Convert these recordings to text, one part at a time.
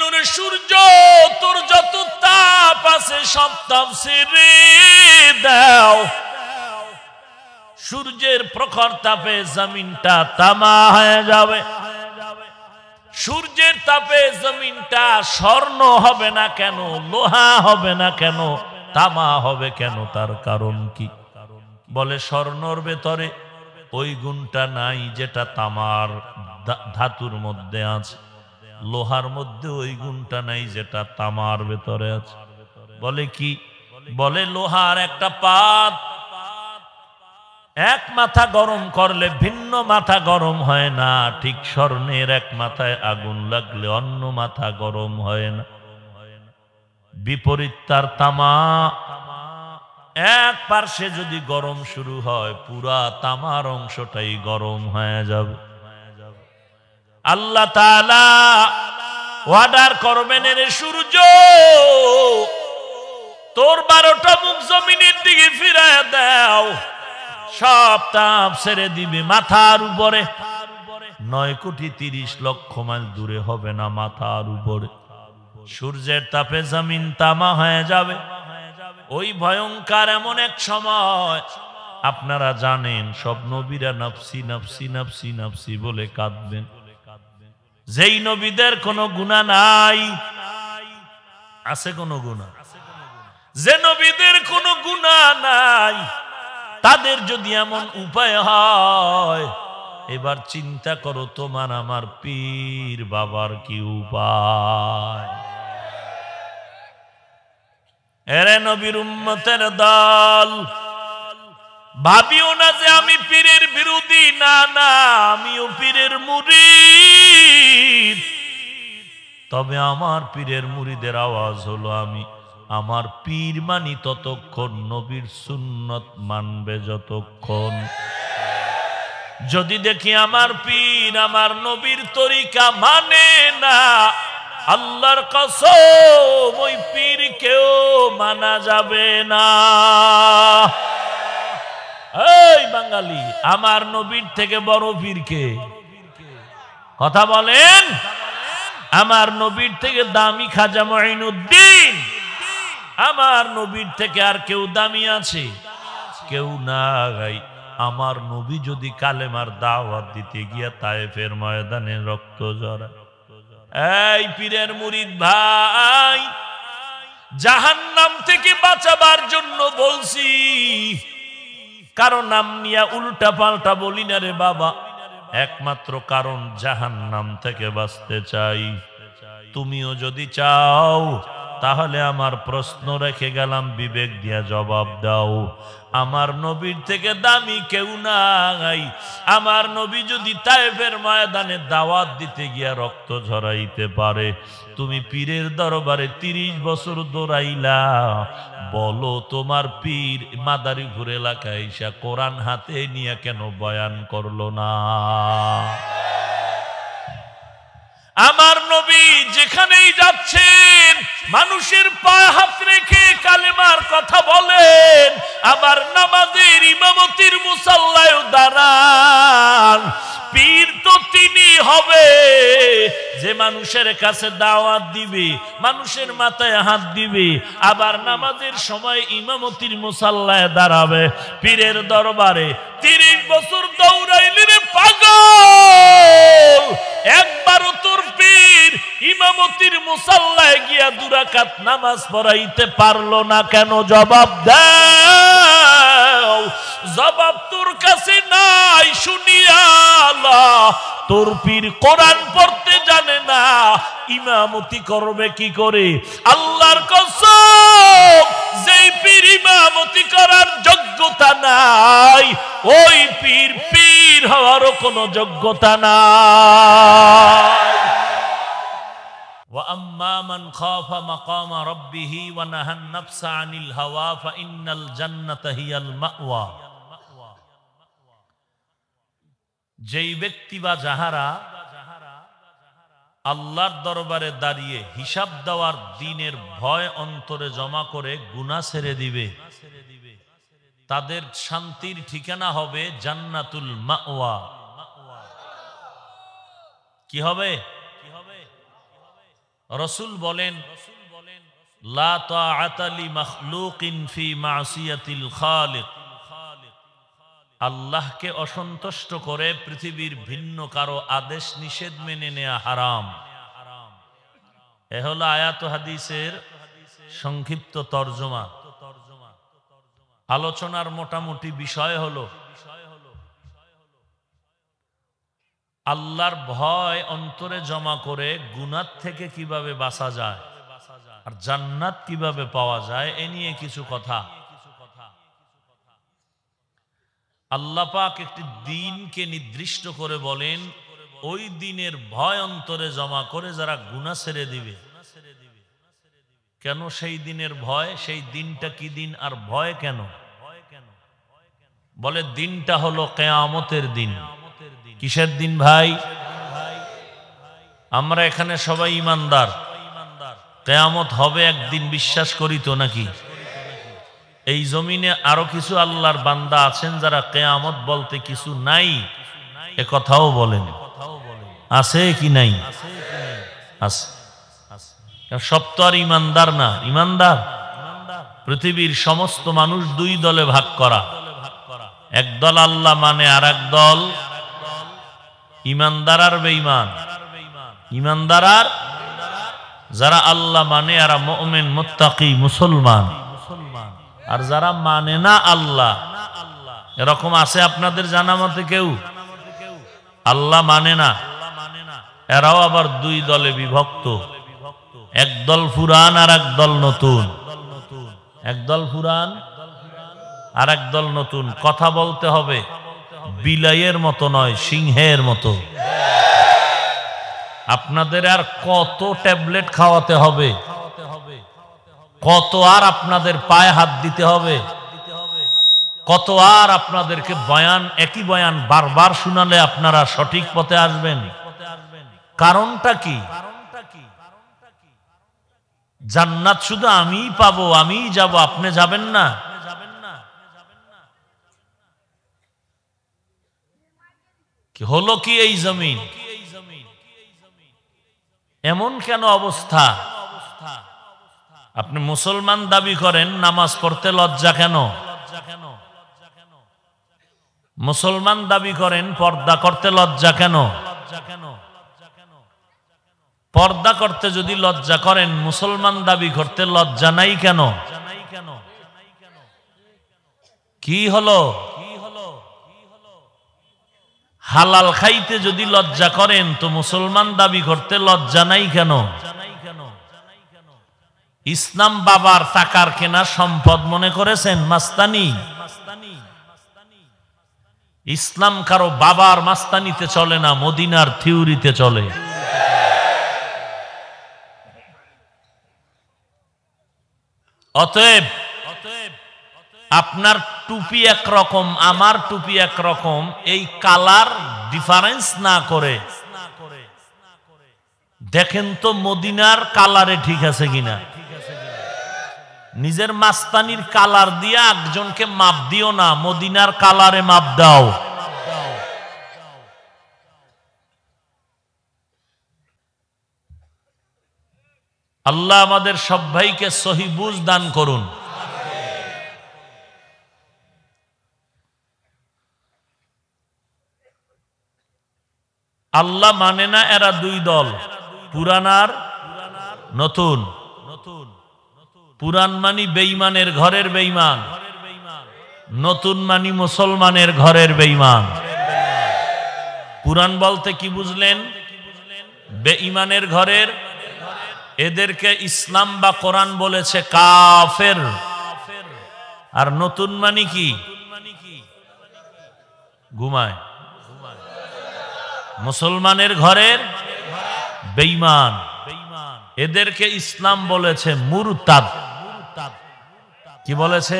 নূরে সূর্য তোর যত তাপ আছে সব তাপ দাও সূর্যের প্রখর তাপে জমিনটা তামা হয়ে যাবে সূর্যের তাপে জমিনটা স্বর্ণ হবে না কেন লোহা হবে না কেন তামা হবে কেন তার কারণ কি বলে স্বর্ণর ভেতরে ওই গুণটা নাই যেটা তামার ধাতুর মধ্যে আছে লোহার মধ্যে ওই গুণটা নাই যেটা তামার ভেতরে আছে বলে কি বলে লোহার একটা পাত এক মাথা গরম করলে ভিন্ন মাথা গরম হয় না ঠিক স্বর্ণের এক মাথায় আগুন লাগলে অন্য মাথা গরম হয় না বিপরীত তার তামা এক পার্শ্বে যদি গরম শুরু হয় পুরা তামার অংশটাই গরম হয়ে যাবে আল্লাহ তালা ওয়াডার করবেন এর সূর্য তোর বারোটা মুখ জমিনের দিকে ফিরায় দাও সব তাপ ছেড়ে দিবে মাথার উপরে নয় কোটি তিরিশ লক্ষ মাইল দূরে হবে না মাথার উপরে সূর্যের তাপে জমিন তামা হয়ে যাবে ওই ভয়ঙ্কর এমন এক সময় আপনারা জানেন সব নবীরা নাফসি নাফসি নাফসি নাফসি বলে কাঁদবেন যেই নবীদের কোনো গুণা নাই আছে কোনো গুণা যে নবীদের কোনো গুণা নাই তাদের যদি এমন উপায় হয় এবার চিন্তা করো তোমার আমার পীর বাবার কি উপায় এরে নবীর উম্মতের দল ভাবিও না যে আমি পীরের বিরোধী না না আমিও পীরের মুড়ি তবে আমার পীরের মুড়িদের আওয়াজ হলো আমি আমার পীর মানি ততক্ষণ নবীর সুন্নত মানবে যতক্ষণ যদি দেখি আমার পীর আমার নবীর তরিকা মানে না আল্লাহর কসম ওই পীর কেউ মানা যাবে না এই বাঙালি আমার নবীর থেকে বড় পীরকে কথা বলেন আমার নবীর থেকে দামি খাজা মঈনুদ্দিন আমার নবীর থেকে আর কেউ দামি আছে কেউ নাই আমার নবী যদি কালেমার দাওয়াত দিতে গিয়া তায়েফের ময়দানে রক্ত জরা এই পীরের মুরিদ ভাই জাহান্নাম থেকে বাঁচাবার জন্য বলছি কারো নাম নিয়ে উল্টা পাল্টা বলি না রে বাবা একমাত্র কারণ জাহান নাম থেকে বাঁচতে চাই তুমিও যদি চাও তাহলে আমার প্রশ্ন রেখে গেলাম বিবেক দিয়া জবাব দাও আমার নবীর থেকে দামি কেউ নাই আমার নবী যদি তাইফের ময়দানে দাওয়াত দিতে গিয়া রক্ত ঝরাইতে পারে তুমি পীরের দরবারে তিরিশ বছর দৌড়াইলা বলো তোমার পীর মাদারীপুর এলাকায় এসা কোরআন হাতে নিয়ে কেন বয়ান করলো না আমার নবী যেখানেই যাচ্ছেন মানুষের পা হাত রেখে কালেমার কথা বলেন আবার নামাজের ইমামতির মুসাল্লায় দাঁড়ান পীর তো তিনি হবে যে মানুষের কাছে দাওয়াত দিবে মানুষের মাথায় হাত দিবে আবার নামাজের সময় ইমামতির মুসাল্লায় দাঁড়াবে পীরের দরবারে তিরিশ বছর দৌড়াইলি রে পাগল একবারও তোর পীর ইমামতির মুসাল্লায় গিয়া দুরাকাত নামাজ পড়াইতে পারলো না কেন জবাব দেয় জবাব তোর কাছে নাই শুনিয়া তোর পীর কোরআন পড়তে জানে না ইমামতি করবে কি করে আল্লাহর কসম যেই পীর ইমামতি করার যোগ্যতা নাই ওই পীর পীর হওয়ারও কোনো যোগ্যতা নাই من خاف مقام ربه ونهى النفس عن الهوى هي المأوى যেই ব্যক্তি বা যাহারা আল্লাহর দরবারে দাঁড়িয়ে হিসাব দেওয়ার দিনের ভয় অন্তরে জমা করে গুণা ছেড়ে দিবে তাদের শান্তির ঠিকানা হবে জান্নাতুল মাওয়া কি হবে কি হবে রসুল বলেন আল্লাহকে অসন্তুষ্ট করে পৃথিবীর ভিন্ন কারো আদেশ নিষেধ মেনে নেয়া হারাম এ হল আয়াত হাদিসের সংক্ষিপ্ত তর্জমা আলোচনার মোটামুটি বিষয় হলো আল্লাহর ভয় অন্তরে জমা করে গুনার থেকে কিভাবে বাঁচা যায় আর জান্নাত কিভাবে পাওয়া যায় এ নিয়ে কিছু কথা আল্লাহ পাক একটি দিনকে নির্দিষ্ট করে বলেন ওই দিনের ভয় অন্তরে জমা করে যারা গুণা ছেড়ে দিবে কেন সেই দিনের ভয় সেই দিনটা কি দিন আর ভয় কেন বলে দিনটা হলো কেয়ামতের দিন কিসের দিন ভাই আমরা এখানে সবাই ইমানদার কেয়ামত হবে একদিন বিশ্বাস করি তো নাকি এই জমিনে আরো কিছু আল্লাহর বান্দা আছেন যারা কেয়ামত বলতে কিছু নাই এ কথাও বলেন আছে কি নাই সব তো আর ইমানদার না ইমানদার পৃথিবীর সমস্ত মানুষ দুই দলে ভাগ করা এক দল আল্লাহ মানে আর এক দল ইমানদার আর বেইমান ইমানদার আর যারা আল্লাহ মানে আর মোমেন মুত্তাকি মুসলমান আর যারা মানে না আল্লাহ এরকম আছে আপনাদের জানা মতে কেউ আল্লাহ মানে না এরাও আবার দুই দলে বিভক্ত এক দল ফুরান আর এক দল নতুন একদল ফুরান আর এক দল নতুন কথা বলতে হবে বিলাইয়ের মতো নয় সিংহের মতো আপনাদের আর কত ট্যাবলেট খাওয়াতে হবে কত আর আপনাদের পায়ে হাত দিতে হবে কত আর আপনাদেরকে বয়ান একই বয়ান বারবার শুনালে আপনারা সঠিক পথে আসবেন কারণটা কি জান্নাত শুধু আমি পাবো আমি যাব আপনি যাবেন না হলো কি এই জমিন এমন কেন অবস্থা আপনি মুসলমান দাবি করেন নামাজ পড়তে লজ্জা কেন মুসলমান দাবি করেন পর্দা করতে লজ্জা কেন পর্দা করতে যদি লজ্জা করেন মুসলমান দাবি করতে লজ্জা নাই কেন কি হলো হালাল খাইতে যদি লজ্জা করেন তো মুসলমান দাবি করতে লজ্জা নাই কেন ইসলাম বাবার টাকার কেনা সম্পদ মনে করেছেন মাস্তানি ইসলাম কারো বাবার মাস্তানিতে চলে না মদিনার থিউরিতে চলে অতএব আপনার টুপি একরকম আমার টুপি একরকম এই কালার ডিফারেন্স না করে দেখেন তো মদিনার কালারে ঠিক আছে কিনা নিজের মাস্তানির কালার দিয়ে একজনকে মাপ দিও না মদিনার কালারে মাপ দাও আল্লাহ আমাদের সব ভাইকে সহিবুজ দান করুন আল্লাহ মানে না এরা দুই দল পুরানার নতুন পুরান মানি বেইমানের ঘরের বেইমান নতুন মানি মুসলমানের ঘরের বেইমান পুরান বলতে কি বুঝলেন বেঈমানের ঘরের এদেরকে ইসলাম বা কোরআন বলেছে কাফের আর নতুন মানি কি ঘুমায় মুসলমানের ঘরের বেইমান এদেরকে ইসলাম বলেছে মুরতাদ কি বলেছে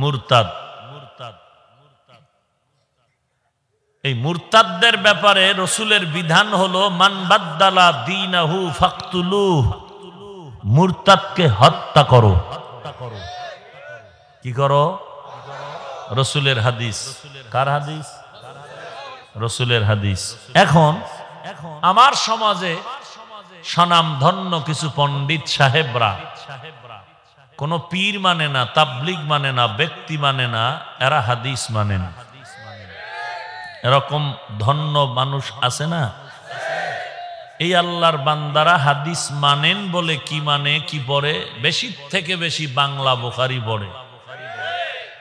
মুরতাদ এই মুরতাদদের ব্যাপারে রসুলের বিধান হলো মানবাদালা দিনাহু ফাকতুলু মুরতাদকে হত্যা করো কি করো রসুলের হাদিস কার হাদিস রসুলের হাদিস এখন আমার সমাজে ধন্য কিছু পণ্ডিত সাহেবরা কোন পীর মানে না তাবলিগ মানে না ব্যক্তি মানে না এরা হাদিস মানে না এরকম ধন্য মানুষ আছে না এই আল্লাহর বান্দারা হাদিস মানেন বলে কি মানে কি পড়ে বেশি থেকে বেশি বাংলা বোখারি পড়ে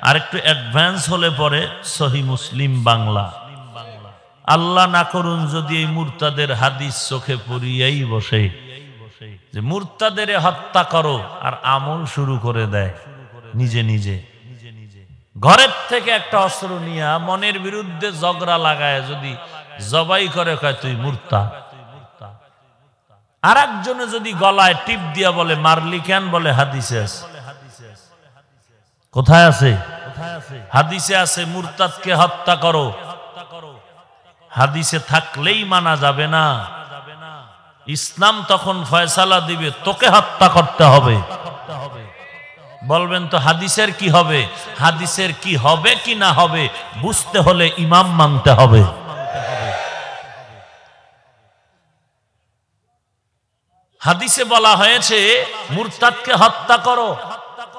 আর একটু অ্যাডভান্স হলে পরে সহি মুসলিম বাংলা আল্লাহ না করুন যদি এই মূর্তাদের হাদিস চোখে পড়িয়াই বসে যে মূর্তাদের হত্যা করো আর আমল শুরু করে দেয় নিজে নিজে ঘরের থেকে একটা অস্ত্র নিয়ে মনের বিরুদ্ধে জগড়া লাগায় যদি জবাই করে কয় তুই মূর্তা আর একজনে যদি গলায় টিপ দিয়া বলে মারলি কেন বলে হাদিসে আছে কোথায় আছে হাদিসে আছে মূর্তাদকে হত্যা করো হাদিসে থাকলেই মানা যাবে না ইসলাম তখন ফয়সালা দিবে তোকে হত্যা করতে হবে বলবেন তো হাদিসের কি হবে হাদিসের কি হবে কি না হবে বুঝতে হলে ইমাম মানতে হবে হাদিসে বলা হয়েছে মুরতাদকে হত্যা করো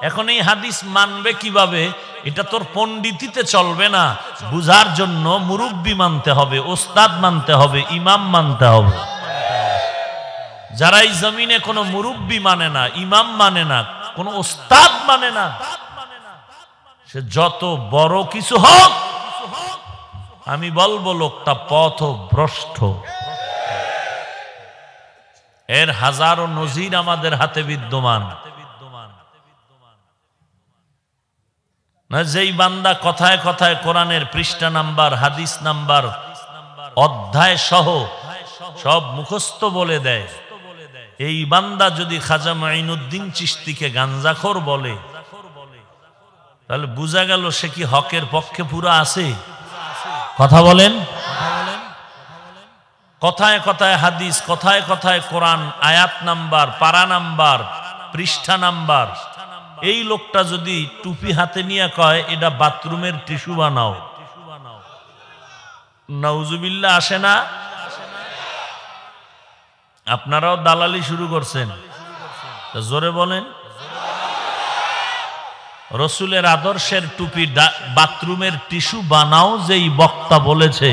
এখন এই হাদিস মানবে কিভাবে এটা তোর পন্ডিতিতে চলবে না বুঝার জন্য মুরব্বী মানতে হবে ওস্তাদ মানতে হবে ইমাম মানতে হবে যারা এই জমিনে কোনো মুরব্বী মানে না ইমাম মানে না কোনো ওস্তাদ মানে না সে যত বড় কিছু হোক আমি বলবো লোকটা পথ ভ্রষ্ট এর হাজারো নজির আমাদের হাতে বিদ্যমান না যেই বান্দা কথায় কথায় কোরআনের পৃষ্ঠা নাম্বার হাদিস নাম্বার অধ্যায় সহ সব মুখস্থ বলে দেয় এই বান্দা যদি খাজা মাইনুদ্দিন চিস্তিকে গাঞ্জাখর বলে তাহলে বোঝা গেল সে কি হকের পক্ষে পুরা আছে কথা বলেন কথায় কথায় হাদিস কথায় কথায় কোরআন আয়াত নাম্বার পারা নাম্বার পৃষ্ঠা নাম্বার এই লোকটা যদি টুপি হাতে নিয়ে কয় এটা বাথরুমের টিস্যু বানাও নজুবিল্লা আসে না আপনারাও দালালি শুরু করছেন জোরে বলেন রসুলের আদর্শের টুপি বাথরুমের টিস্যু বানাও যেই বক্তা বলেছে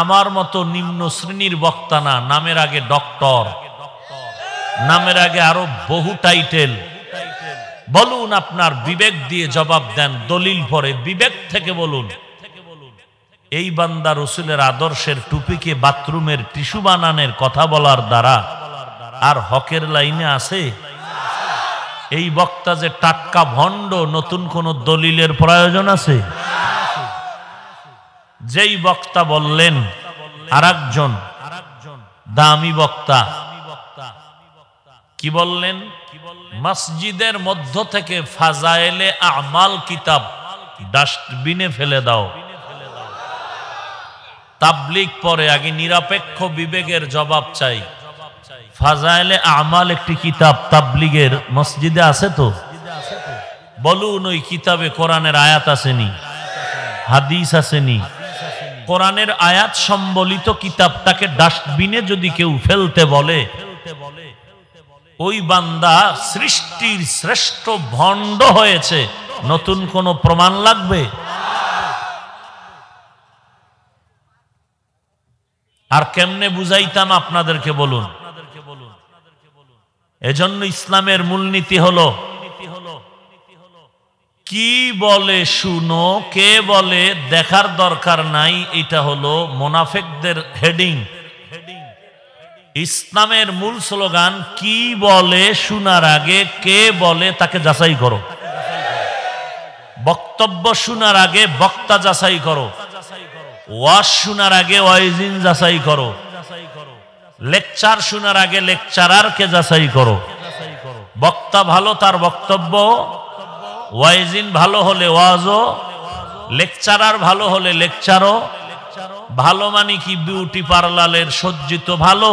আমার মতো নিম্ন শ্রেণীর বক্তা না নামের আগে ডক্টর নামের আগে আরো বহু টাইটেল বলুন আপনার বিবেক দিয়ে জবাব দেন দলিল পরে বিবেক থেকে বলুন এই বান্দা রসুলের আদর্শের টুপিকে বাথরুমের টিস্যু বানানের কথা বলার দ্বারা আর হকের লাইনে আছে এই বক্তা যে টাটকা ভণ্ড নতুন কোন দলিলের প্রয়োজন আছে যেই বক্তা বললেন আর একজন দামি বক্তা কি বললেন মসজিদের মধ্য থেকে ফাজাইলে আমাল কিতাব ডাস্টবিনে ফেলে দাও তাবলিক পরে আগে নিরপেক্ষ বিবেকের জবাব চাই ফাজাইলে আমাল একটি কিতাব তাবলিগের মসজিদে আছে তো বলুন ওই কিতাবে কোরআনের আয়াত আসেনি হাদিস আসেনি কোরআনের আয়াত সম্বলিত কিতাবটাকে ডাস্টবিনে যদি কেউ ফেলতে বলে ওই বান্দা সৃষ্টির শ্রেষ্ঠ ভণ্ড হয়েছে নতুন কোনো প্রমাণ লাগবে আর কেমনে বুঝাইতাম আপনাদেরকে বলুন এজন্য ইসলামের মূলনীতি হলো কি বলে শুনো কে বলে দেখার দরকার নাই এটা হলো মোনাফেকদের হেডিং ইসলামের মূল স্লোগান কি বলে শোনার আগে কে বলে তাকে যাচাই করো বক্তব্য শোনার আগে বক্তা যাচাই করো ওয়াজ শোনার আগে ওয়াইজিন যাচাই করো লেকচার শোনার আগে লেকচারার কে যাচাই করো বক্তা ভালো তার বক্তব্য ওয়াইজিন ভালো হলে ওয়াজও লেকচারার ভালো হলে লেকচারও ভালো মানে কি বিউটি পার্লারের সজ্জিত ভালো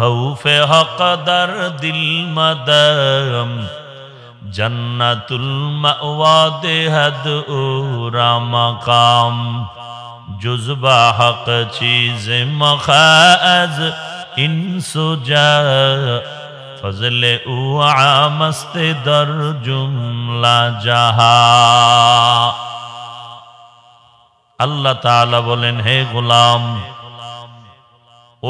খৌফে হকদার দিল মদম জন্নাতুল মাওয়াদে হদ রামকাম জুজবা হক চিজ মখাজ ইনসুজা ফজল উআ মস্তে দর জুমলা জাহা আল্লাহ তাআলা বলেন হে গোলাম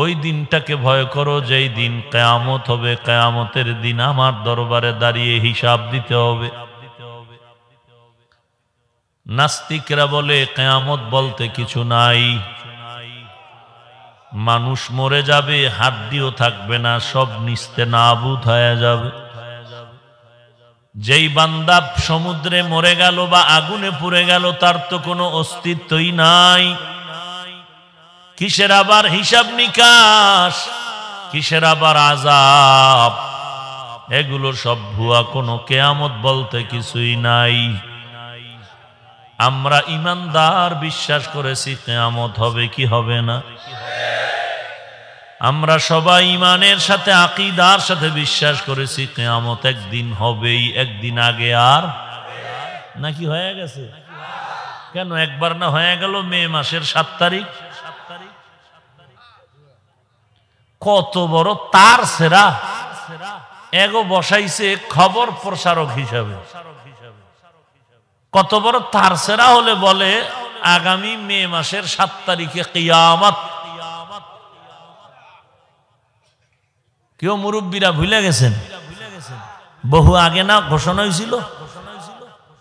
ওই দিনটাকে ভয় করো যেই দিন কেয়ামত হবে কেয়ামতের দিন আমার দরবারে দাঁড়িয়ে হিসাব দিতে হবে নাস্তিকরা বলে কেয়ামত বলতে কিছু নাই মানুষ মরে যাবে হাত দিয়েও থাকবে না সব নিস্তে নাবুদ হয়ে যাবে যেই বান্দাব সমুদ্রে মরে গেল বা আগুনে পুড়ে গেল তার তো কোনো অস্তিত্বই নাই কিসের আবার হিসাব নিকাশ কিসের আবার আজাব এগুলো সব ভুয়া কোনো কেয়ামত বলতে কিছুই নাই আমরা ইমানদার বিশ্বাস করেছি কেয়ামত হবে কি হবে না আমরা সবাই ইমানের সাথে আকিদার সাথে বিশ্বাস করেছি কেয়ামত একদিন হবেই একদিন আগে আর নাকি হয়ে গেছে কেন একবার না হয়ে গেল মে মাসের সাত তারিখ কত বড় তার সেরা এগো বসাইছে খবর প্রসারক হিসাবে কত বড় তার সেরা হলে বলে আগামী মে মাসের সাত তারিখে কিয়ামত কেউ মুরব্বীরা ভুলে গেছেন বহু আগে না ঘোষণা হয়েছিল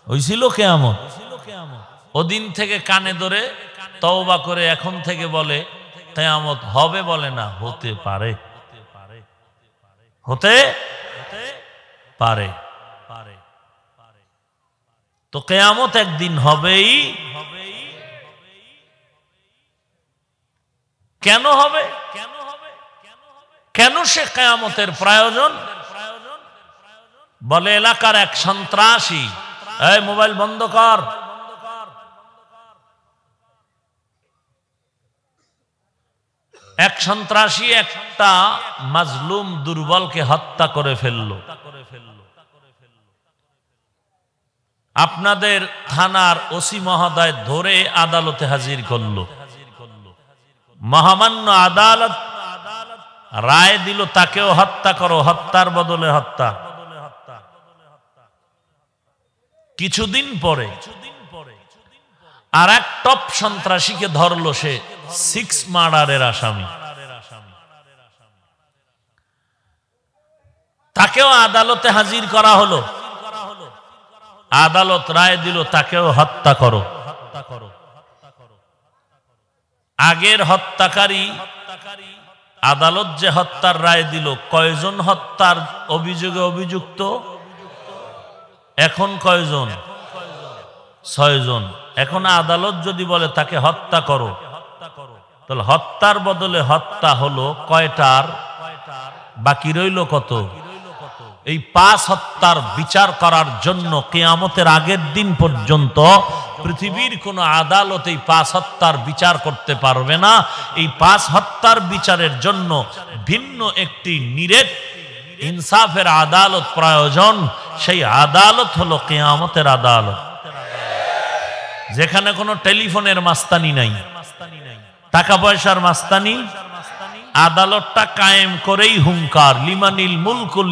হয়েছিল কেয়ামত ওদিন থেকে কানে ধরে তওবা করে এখন থেকে বলে কেয়ামত হবে বলে না হতে পারে হতে পারে তো কেয়ামত একদিন হবেই কেন হবে কেন হবে কেন সে কেয়ামতের প্রয়োজন বলে এলাকার এক সন্ত্রাসী মোবাইল বন্ধ কর এক সন্ত্রাসী একটা মাজলুম দুর্বলকে হত্যা করে ফেলল আপনাদের থানার ওসি মহোদয় ধরে আদালতে হাজির করল মহামান্য আদালত রায় দিল তাকেও হত্যা করো হত্যার বদলে হত্যা কিছুদিন পরে আর এক টপ সন্ত্রাসীকে ধরল সে সিক্স মার্ডারের আসামি তাকেও আদালতে হাজির করা হলো আদালত রায় দিল তাকেও হত্যা করো আগের হত্যাকারী আদালত যে হত্যার রায় দিল কয়জন হত্যার অভিযোগে অভিযুক্ত এখন কয়জন ছয়জন এখন আদালত যদি বলে তাকে হত্যা করো তাহলে হত্যার বদলে হত্যা হলো কয়টার বাকি রইল কত এই পাঁচ হত্যার বিচার করার জন্য কেয়ামতের আগের দিন পর্যন্ত পৃথিবীর কোন আদালত এই পাঁচ হত্যার বিচার করতে পারবে না এই পাঁচ হত্যার বিচারের জন্য ভিন্ন একটি নিরেট ইনসাফের আদালত প্রয়োজন সেই আদালত হলো কেয়ামতের আদালত যেখানে কোনো টেলিফোনের মাস্তানি নাই টাকা পয়সার মাস্তানি আদালতটা কায়েম করেই হুঙ্কার লিমানিল মুলকুল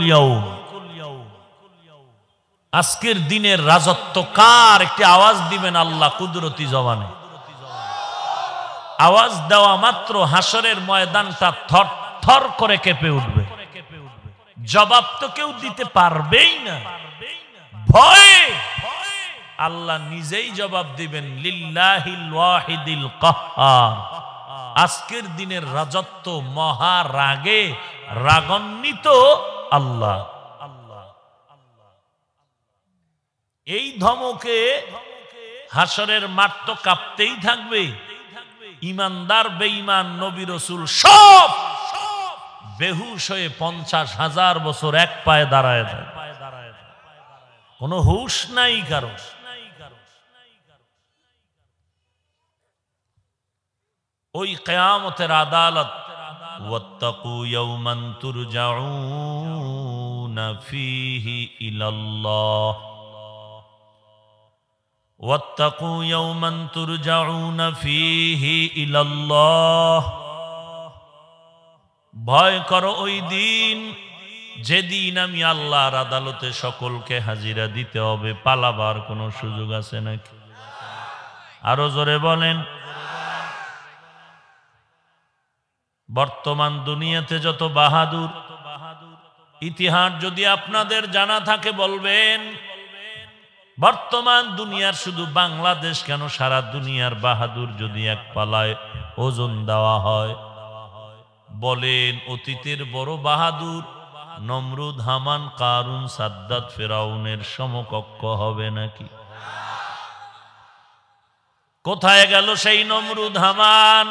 আজকের দিনের রাজত্ব কার একটি আওয়াজ দিবেন আল্লাহ কুদরতি জবানে আওয়াজ দেওয়া মাত্র হাসরের ময়দানটা থর থর করে কেঁপে উঠবে জবাব তো কেউ দিতে পারবেই না ভয় আল্লাহ নিজেই জবাব দিবেন লিল্লাহিল ওয়াহিদিল কাহ্হার আজকের দিনের রাজত্ব মহারাগে রাগান্বিত আল্লাহ এই ধমকে হাসরের মাঠ তো কাঁপতেই থাকবে ইমানদার বেঈমান নবী রসুল সব বেহুশ হয়ে পঞ্চাশ হাজার বছর এক পায়ে দাঁড়ায় কোন হুশ নাই কারণ ওই কেয়ামতের আদালত ভয় করো ওই দিন যেদিন আমি আল্লাহর আদালতে সকলকে হাজিরা দিতে হবে পালাবার কোনো সুযোগ আছে নাকি আরো জোরে বলেন বর্তমান দুনিয়াতে যত বাহাদুর ইতিহাস যদি আপনাদের জানা থাকে বলবেন বর্তমান দুনিয়ার শুধু বাংলাদেশ কেন সারা দুনিয়ার বাহাদুর যদি এক পালায় ওজন দেওয়া হয় বলেন অতীতের বড় বাহাদুর নমরুদ হামান কারুন সাদ্দাত ফেরাউনের সমকক্ষ হবে নাকি কোথায় গেল সেই নমরুদ হামান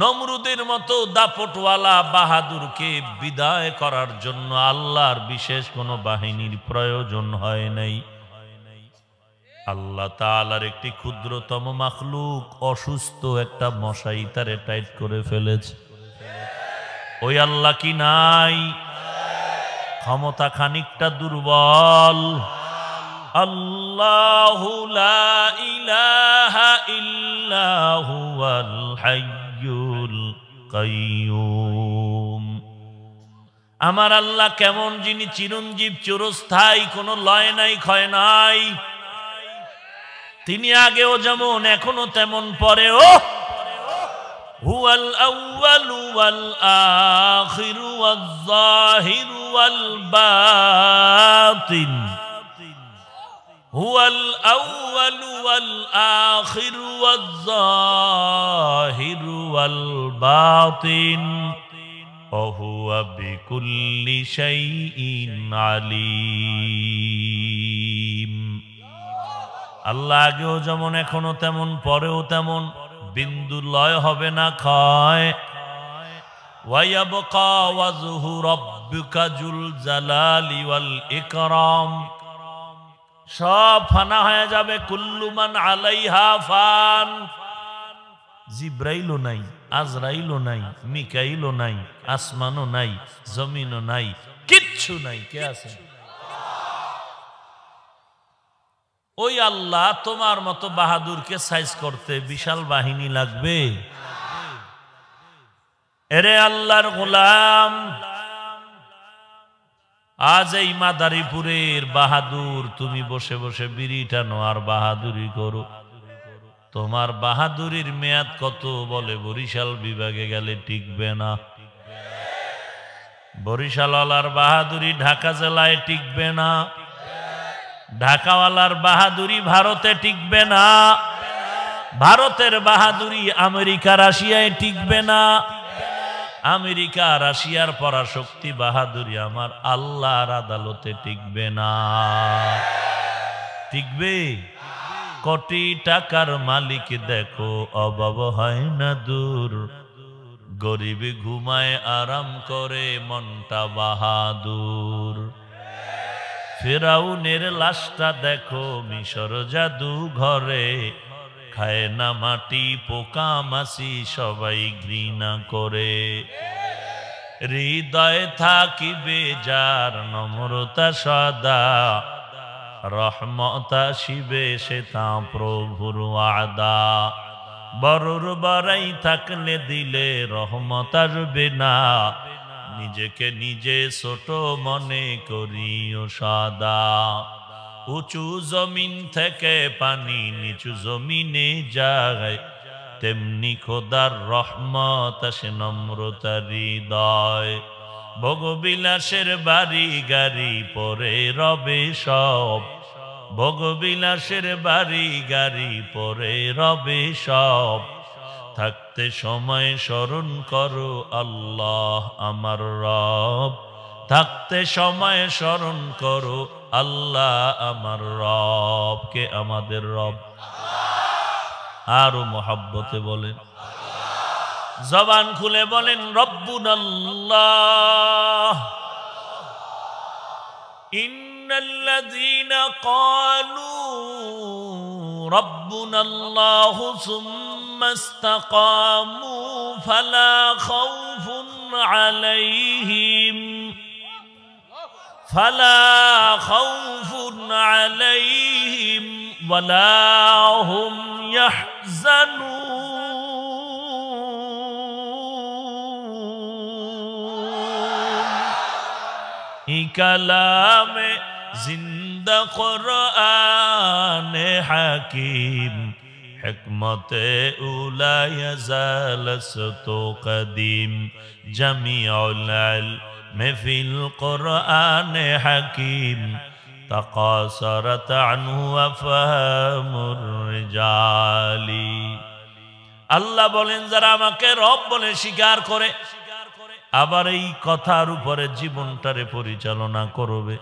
নমরুদের মতো দাপটওয়ালা বাহাদুরকে বিদায় করার জন্য আল্লাহর বিশেষ কোনো বাহিনীর প্রয়োজন হয় নাই আল্লাহ তালার একটি ক্ষুদ্রতম মাখলুক অসুস্থ একটা মশাই তারে টাইট করে ফেলেছে ওই আল্লাহ কি নাই ক্ষমতা খানিকটা দুর্বল আল্লাহ ইল্লাহ কয়ুম আমার আল্লাহ কেমন যিনি চিরঞ্জীব চিরস্থায়ী কোনো লয় নাই ক্ষয় নাই তিনি আগেও যেমন এখনো তেমন পরেও হুয়াল هو الأول والآخر والظاهر والباطن وهو بكل شيء عليم আল্লাহ আগেও যেমন এখনো তেমন পরেও তেমন বিন্দু লয় হবে না খায় রব্বুকা জুল জালালি ওয়াল ইকরাম সব ফানা হয়ে যাবে কুল্লুমান আলাইহা ফান জিব্রাইলও নাই আজরাইলও নাই মিকাইলও নাই আসমানও নাই জমিনও নাই কিচ্ছু নাই কে আছে ওই আল্লাহ তোমার মতো বাহাদুরকে সাইজ করতে বিশাল বাহিনী লাগবে এরে আল্লাহর গোলাম আজ এই মাদারীপুরের বাহাদুর তুমি বসে বসে বিড়ি টানো আর বাহাদুরি করো তোমার বাহাদুরির মেয়াদ কত বলে বরিশাল বিভাগে গেলে টিকবে না বরিশালওয়ালার বাহাদুরি ঢাকা জেলায় টিকবে না ঢাকাওয়ালার বাহাদুরি ভারতে টিকবে না ভারতের বাহাদুরি আমেরিকা রাশিয়ায় টিকবে না আমেরিকা রাশিয়ার শক্তি বাহাদুরি আমার আল্লাহর আদালতে টিকবে না টিকবে কোটি টাকার মালিক দেখো অভাব হয় না দূর গরিব ঘুমায় আরাম করে মনটা বাহাদুর ফেরাউনের লাশটা দেখো মিশর জাদু ঘরে খায় না মাটি পোকা মাসি সবাই ঘৃণা করে হৃদয় থাকিবে যার নম্রতা সদা রহমতা শিবে সে তা প্রভুর আদা বরুর বরাই থাকলে দিলে রহমত আসবে না নিজেকে নিজে ছোট মনে করিও সাদা উঁচু জমিন থেকে পানি নিচু জমিনে যায় তেমনি খোদার রহমত আসে নম্রতার হৃদয় ভোগবিলাসের বাড়ি গাড়ি পরে রবে সব ভোগবিলাসের বাড়ি গাড়ি পরে রবে সব থাকতে সময় স্মরণ করো আল্লাহ আমার রব থাকতে সময় স্মরণ করো আল্লাহ আমার রব কে আমাদের রব আরো মহাব্বতে বলেন জবান খুলে বলেন রব্বুন আল্লাহ ইন্নাল্লাযীনা فلا خوف عليهم ولا هم يحزنون كلام زند قرآن حکیم حکمت اولا یزالست قدیم جميع العلم مثل قرآن حكيم تقاصرت عنه أفهام الرجال আল্লাহ বলেন যারা আমাকে রব বলে স্বীকার করে আবার এই কথার উপরে জীবনটারে পরিচালনা করবে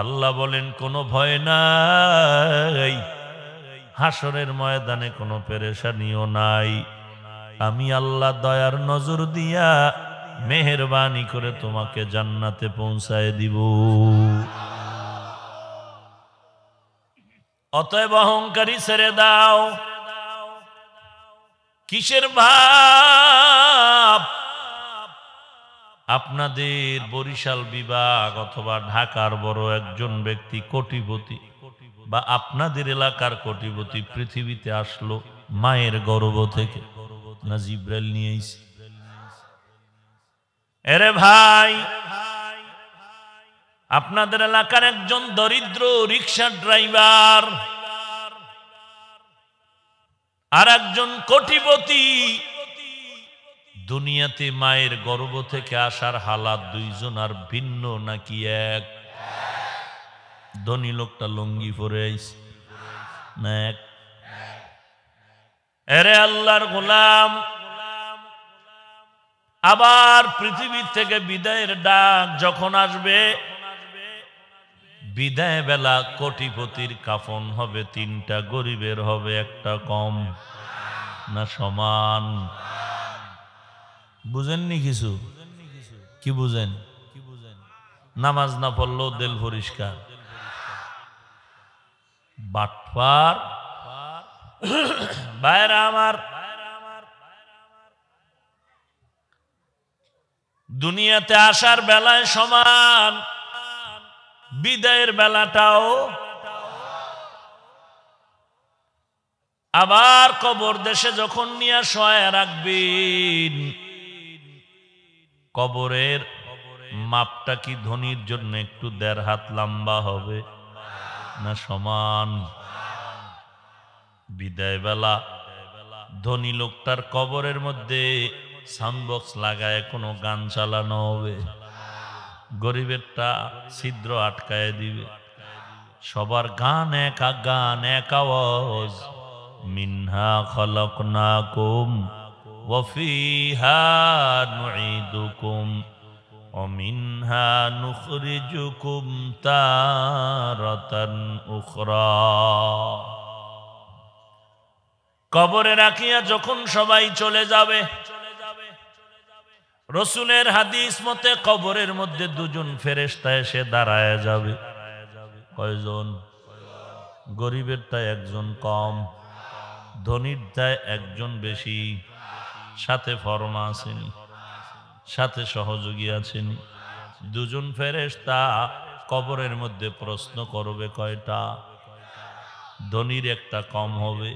আল্লাহ বলেন কোনো ভয় নাই হাসরের ময়দানে কোনো পেরেশানিও নাই আমি আল্লাহ দয়ার নজর দিয়া মেহরবানি করে তোমাকে জান্নাতে পৌঁছায় দিব অতএব অহংকারী ছেড়ে দাও কিসের ভাব আপনাদের বরিশাল বিভাগ অথবা ঢাকার বড় একজন ব্যক্তি কোটিপতি বা আপনাদের এলাকার কোটিপতি পৃথিবীতে আসলো মায়ের গর্ব থেকে না জিব্রাইল এরে ভাই আপনাদের এলাকার একজন দরিদ্র রিক্সা ড্রাইভার আর একজন কোটিপতি দুনিয়াতে মায়ের গর্ব থেকে আসার হালাত দুইজন আর ভিন্ন নাকি এক ধনী লোকটা লঙ্গি পরে এরে আল্লাহর গোলাম আবার পৃথিবীর থেকে বিদায়ের ডাক যখন আসবে বিদায় বেলা কোটিপতির কাফন হবে তিনটা গরিবের হবে একটা কম না সমান বুঝেননি কিছু কি বুঝেন নামাজ না পড়লো দেল পরিষ্কার বাটপার বাইরা আমার দুনিয়াতে আসার বেলায় সমান বিদায়ের বেলাটাও আবার কবর দেশে যখন নিয়ে সহায় রাখবেন কবরের মাপটা কি ধনির জন্য একটু দেড় হাত লম্বা হবে না সমান বিদায় বেলা ধনী লোকটার কবরের মধ্যে সাউন্ডবক্স লাগায় কোনো গান চালানো হবে গরিবেরটা ছিদ্র আটকায় দিবে সবার গান একা গান এক আওয়াজ মিনহা খলক না কুম وفيها অমিনহা ومنها জুকুম তারতন أخرى কবরে রাখিয়া যখন সবাই চলে যাবে রসুলের হাদিস মতে কবরের মধ্যে দুজন ফেরেস্তা এসে দাঁড়ায় যাবে কয়জন গরিবের তাই একজন কম ধনির তাই একজন বেশি সাথে ফরমা আছেন সাথে সহযোগী আছেন দুজন ফেরেস্তা কবরের মধ্যে প্রশ্ন করবে কয়টা ধনির একটা কম হবে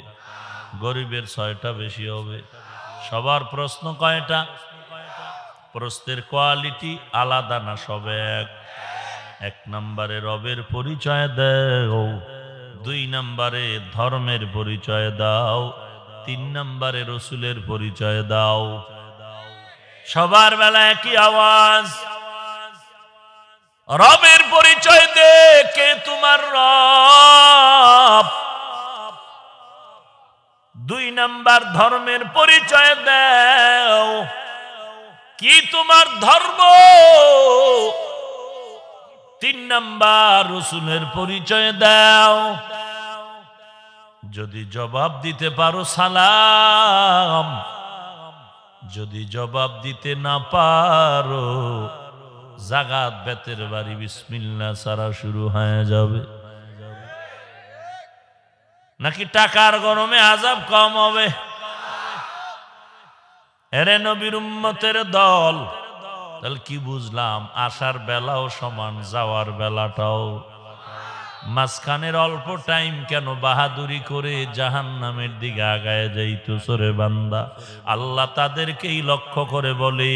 গরিবের ছয়টা বেশি হবে সবার প্রশ্ন কয়টা প্রশ্নের কোয়ালিটি আলাদা না সব এক এক নম্বরে রবের পরিচয় দেও দুই নম্বরে ধর্মের পরিচয় দাও তিন নম্বরে রসুলের পরিচয় দাও সবার বেলা একই আওয়াজ রবের পরিচয় দে কে তোমার রব দুই নাম্বার ধর্মের পরিচয় দেও কি তোমার ধর্ম তিন নাম্বার রসুনের পরিচয় দাও যদি জবাব দিতে পারো সালাম যদি জবাব দিতে না পারো জাগাত বেতের বাড়ি বিসমিল্লা সারা শুরু হয়ে যাবে নাকি টাকার গরমে আজাব কম হবে এরে নবীর উম্মতের দল তাহলে কি বুঝলাম আসার বেলাও সমান যাওয়ার বেলাটাও মাঝখানের অল্প টাইম কেন বাহাদুরি করে জাহান নামের দিকে আগায় যাইতো সরে বান্দা আল্লাহ তাদেরকেই লক্ষ্য করে বলে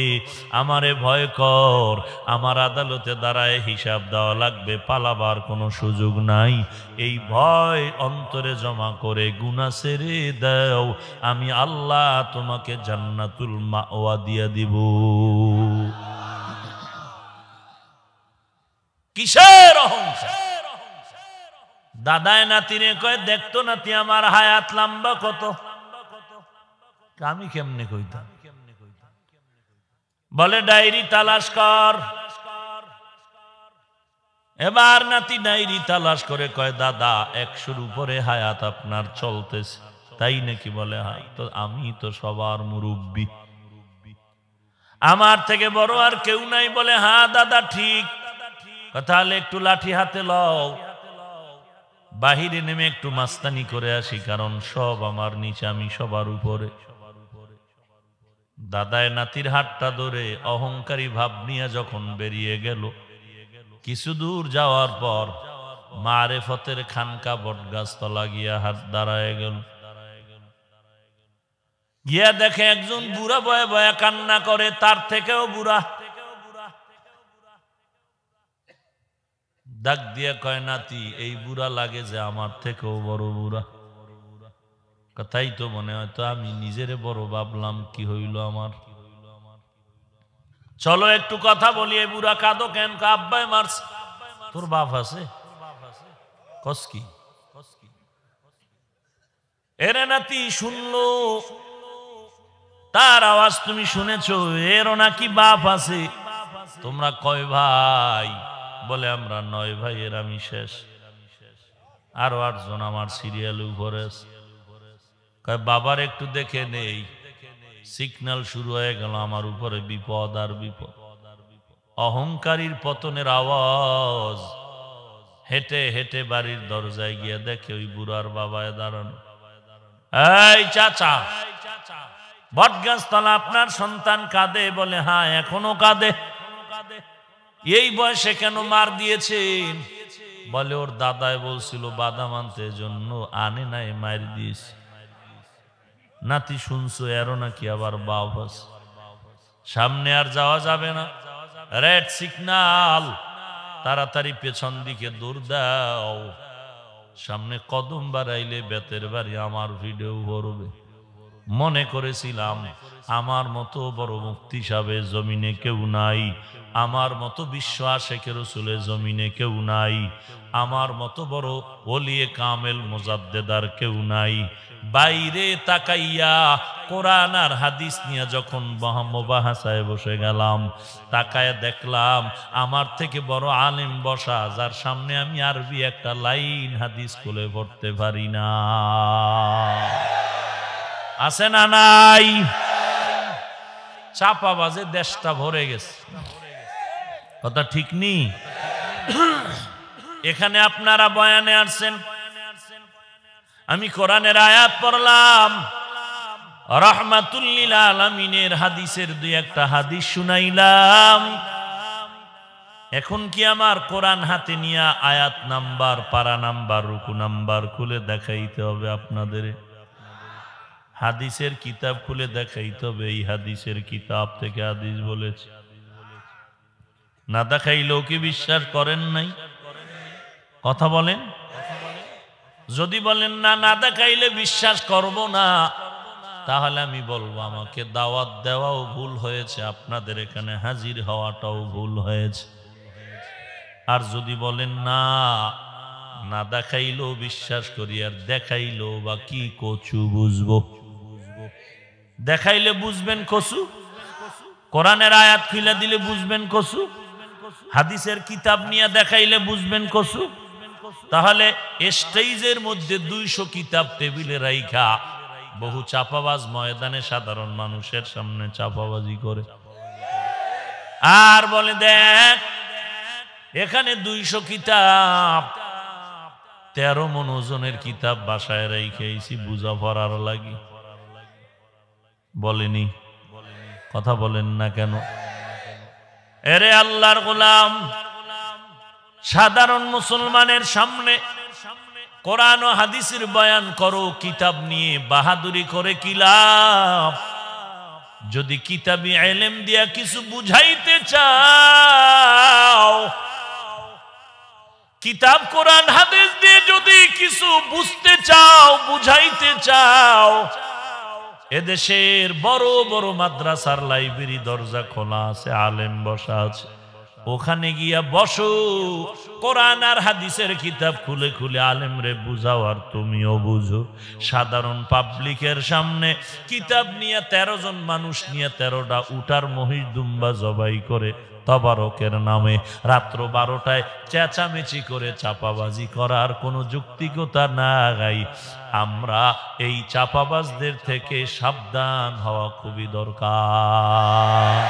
আমারে ভয় কর আমার আদালতে দাঁড়ায় হিসাব দেওয়া লাগবে পালাবার কোনো সুযোগ নাই এই ভয় অন্তরে জমা করে গুণা সেরে দাও আমি আল্লাহ তোমাকে জান্নাতুল মা ওয়া দিয়া দিব কিসের অহংসা দাদায় নাতিনে কয় দেখতো নাতি আমার হায়াত লম্বা কত আমি কেমনে কইতাম বলে ডায়েরি তালাশ কর এবার নাতি ডায়রি তালাশ করে কয় দাদা একশোর উপরে হায়াত আপনার চলতেছে তাই নাকি বলে হ্যাঁ, তো আমি তো সবার মুরব্বী আমার থেকে বড় আর কেউ নাই বলে হ্যাঁ দাদা ঠিক তাহলে একটু লাঠি হাতে লও বাহিরে নেমে একটু মাস্তানি করে আসি কারণ সব আমার নিচে আমি সবার উপরে দাদায় নাতির হাতটা ধরে অহংকারী ভাব নিয়ে যখন বেরিয়ে গেল কিছু দূর যাওয়ার পর মারে ফতের খানকা তলা গিয়া হাত দাঁড়ায় গেল গিয়া দেখে একজন বুড়া বয়ে বয়া কান্না করে তার থেকেও বুড়া ডাক দিয়ে কয় নাতি এই বুড়া লাগে যে আমার থেকেও বড় বুড়া কথাই তো মনে হয় তো আমি নিজেরে বড় ভাবলাম কি হইল আমার চলো একটু কথা বলি এই বুড়া কাঁদো কেন আব্বাই মারছে তোর বাপ আছে কসকি এরে নাতি শুনলো তার আওয়াজ তুমি শুনেছ এরও নাকি বাপ আছে তোমরা কয় ভাই বলে আমরা নয় ভাইয়ের আমি শেষ আরো আটজন আমার সিরিয়াল উপরে বাবার একটু দেখে নেই সিগনাল শুরু হয়ে গেল আমার উপরে বিপদ আর বিপদ অহংকারীর পতনের আওয়াজ হেঁটে হেঁটে বাড়ির দরজায় গিয়ে দেখে ওই বুড়ার বাবায় দাঁড়ানো এই চাচা বটগাছতলা আপনার সন্তান কাঁদে বলে হ্যাঁ এখনো কাঁদে এই বয়সে কেন মার দিয়েছেন বলে ওর দাদায় বলছিল বাদাম আনতে জন্য আনে নাই মার দিয়েছে নাতি শুনছো এরও নাকি আবার বাবাস সামনে আর যাওয়া যাবে না রেড সিগনাল তাড়াতাড়ি পেছন দিকে দূর দাও সামনে কদম বাড়াইলে বেতের বাড়ি আমার ভিডিও ভরবে মনে করেছিলাম আমার মতো বড় মুক্তি সাবে জমিনে কেউ নাই আমার মতো বিশ্বাস আশেখের চলে জমিনে কেউ নাই আমার মতো বড় অলিয়ে কামেল মোজাদ্দেদার কেউ নাই বাইরে তাকাইয়া কোরআন আর হাদিস নিয়ে যখন মহামবাহাসায় বসে গেলাম তাকায় দেখলাম আমার থেকে বড় আলেম বসা যার সামনে আমি আরবি একটা লাইন হাদিস খুলে পড়তে পারি না আছে না নাই চাপা বাজে দেশটা ভরে গেছে কথা ঠিক নেই এখানে আপনারা বয়ানে আসছেন আমি কোরআনের আয়াত পড়লাম রহমাতুল্লিল আলমিনের হাদিসের দুই একটা হাদিস শুনাইলাম এখন কি আমার কোরআন হাতে নিয়ে আয়াত নাম্বার পারা নাম্বার রুকু নাম্বার খুলে দেখাইতে হবে আপনাদের হাদিসের কিতাব খুলে দেখাইতে হবে এই হাদিসের কিতাব থেকে হাদিস বলেছে না দেখাইলেও কি বিশ্বাস করেন নাই কথা বলেন যদি বলেন না না দেখাইলে বিশ্বাস করব না তাহলে আমি বলবো আমাকে দাওয়াত দেওয়াও ভুল হয়েছে আপনাদের এখানে হাজির হওয়াটাও ভুল হয়েছে আর যদি বলেন না না দেখাইলেও বিশ্বাস করি আর দেখাইলেও বা কি কচু বুঝবো দেখাইলে বুঝবেন কসু কোরআনের আয়াত খুলে দিলে বুঝবেন কসু হাদিসের কিতাব নিয়ে দেখাইলে বুঝবেন কসু তাহলে স্টেজের মধ্যে দুইশো কিতাব টেবিলে রাইখা বহু চাপাবাজ ময়দানে সাধারণ মানুষের সামনে চাপাবাজি করে আর বলে দেখ এখানে দুইশো কিতাব তেরো মন ওজনের কিতাব বাসায় রেখেছি বুঝা ভরার লাগে বলেনি কথা বলেন না কেন এরে আল্লাহর গোলাম সাধারণ মুসলমানের সামনে কোরআন ও হাদিসের বয়ান করো কিতাব নিয়ে বাহাদুরি করে কি লাভ যদি কিতাবি এলেম দিয়া কিছু বুঝাইতে চাও কিতাব কোরআন হাদিস দিয়ে যদি কিছু বুঝতে চাও বুঝাইতে চাও এদেশের বড় বড় মাদ্রাসার লাইব্রেরি দরজা খোলা আছে আলেম বসা আছে ওখানে গিয়া বসো কোরআন আর হাদিসের কিতাব খুলে খুলে আলেম রে বুঝাও আর তুমিও বুঝো সাধারণ পাবলিকের সামনে কিতাব নিয়ে তেরো জন মানুষ নিয়ে তেরোটা উটার মহিষ দুম্বা জবাই করে তবারকের নামে রাত্র বারোটায় চেঁচামেচি করে চাপাবাজি করার কোনো যুক্তিকতা না গাই আমরা এই চাপাবাজদের থেকে সাবধান হওয়া খুবই দরকার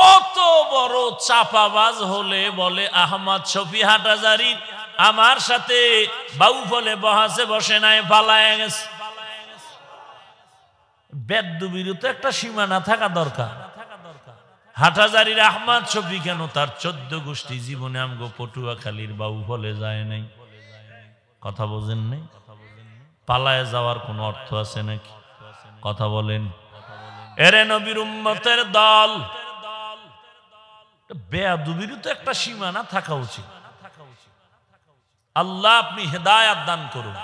কত বড় চাপাবাজ হলে বলে আহমদ শফি হাটাজারি আমার সাথে বাউ ফলে বহাসে বসে নাই পালায় গেছে বেদুবির তো একটা সীমানা থাকা দরকার হাটাজারির আহমদ শফি কেন তার চোদ্দ গোষ্ঠী জীবনে আমগো পটুয়াখালীর বাউ ফলে যায় নাই কথা বোঝেন নেই পালায় যাওয়ার কোনো অর্থ আছে নাকি কথা বলেন এরে নবীর উম্মতের দল বেয়াদুবিরও তো একটা সীমানা থাকা উচিত আল্লাহ আপনি হেদায়াত দান করুন